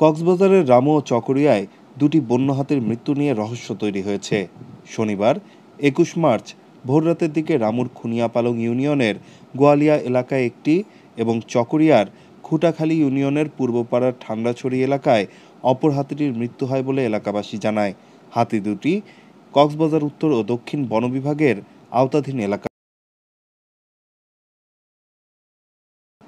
কক্সবাজারের রামু ও চকরিয়ায় দুটি বন্য হাতির মৃত্যু নিয়ে রহস্য তৈরি হয়েছে শনিবার একুশ মার্চ ভোররাতের দিকে রামুর খুনিয়াপালং ইউনিয়নের গোয়ালিয়া এলাকায় একটি এবং চকরিয়ার খুটাখালী ইউনিয়নের পূর্বপাড়ার ঠান্ডাছড়ি এলাকায় অপর হাতিটির মৃত্যু হয় বলে এলাকাবাসী জানায় হাতি দুটি কক্সবাজার উত্তর ও দক্ষিণ বন বিভাগের আওতাধীন এলাকা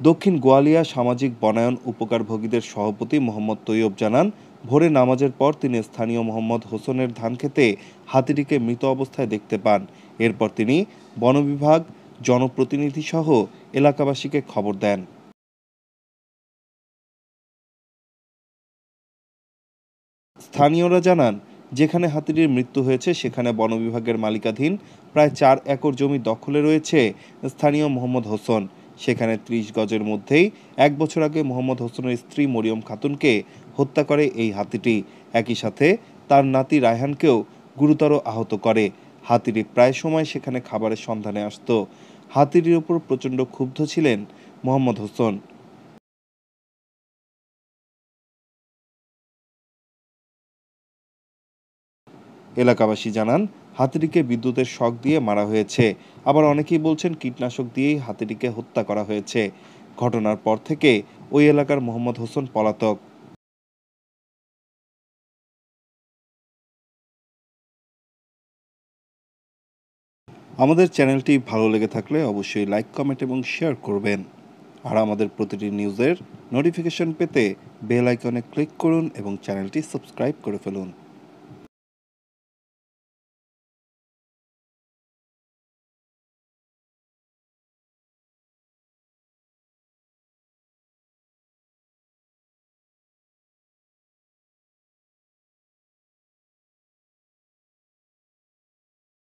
দক্ষিণ গোয়ালিয়া সামাজিক বনায়ন উপকারভোগীদের সভাপতি মোহাম্মদ তৈয়ব জানান ভোরে নামাজের পর তিনি স্থানীয় মোহাম্মদ হোসেনের খেতে হাতিটিকে মৃত অবস্থায় দেখতে পান এরপর তিনি বন বিভাগ জনপ্রতিনিধিসহ এলাকাবাসীকে খবর দেন স্থানীয়রা জানান যেখানে হাতিটির মৃত্যু হয়েছে সেখানে বন বিভাগের মালিকাধীন প্রায় চার একর জমি দখলে রয়েছে স্থানীয় মোহাম্মদ হোসেন সেখানে ত্রিশ গজের মধ্যেই এক বছর আগে মোহাম্মদ হোসেনের স্ত্রী মরিয়ম খাতুনকে হত্যা করে এই হাতিটি একই সাথে তার নাতি রায়হানকেও গুরুতর আহত করে হাতিটি প্রায় সময় সেখানে খাবারের সন্ধানে আসত হাতিটির ওপর প্রচণ্ড ক্ষুব্ধ ছিলেন মোহাম্মদ হোসেন এলাকাবাসী জানান হাতিটিকে বিদ্যুতের শক দিয়ে মারা হয়েছে আবার অনেকেই বলছেন কীটনাশক দিয়েই হাতিটিকে হত্যা করা হয়েছে ঘটনার পর থেকে ওই এলাকার মোহাম্মদ হোসেন পলাতক আমাদের চ্যানেলটি ভালো লেগে থাকলে অবশ্যই লাইক কমেন্ট এবং শেয়ার করবেন আর আমাদের প্রতিটি নিউজের নোটিফিকেশন পেতে বেল আইকনে ক্লিক করুন এবং চ্যানেলটি সাবস্ক্রাইব করে ফেলুন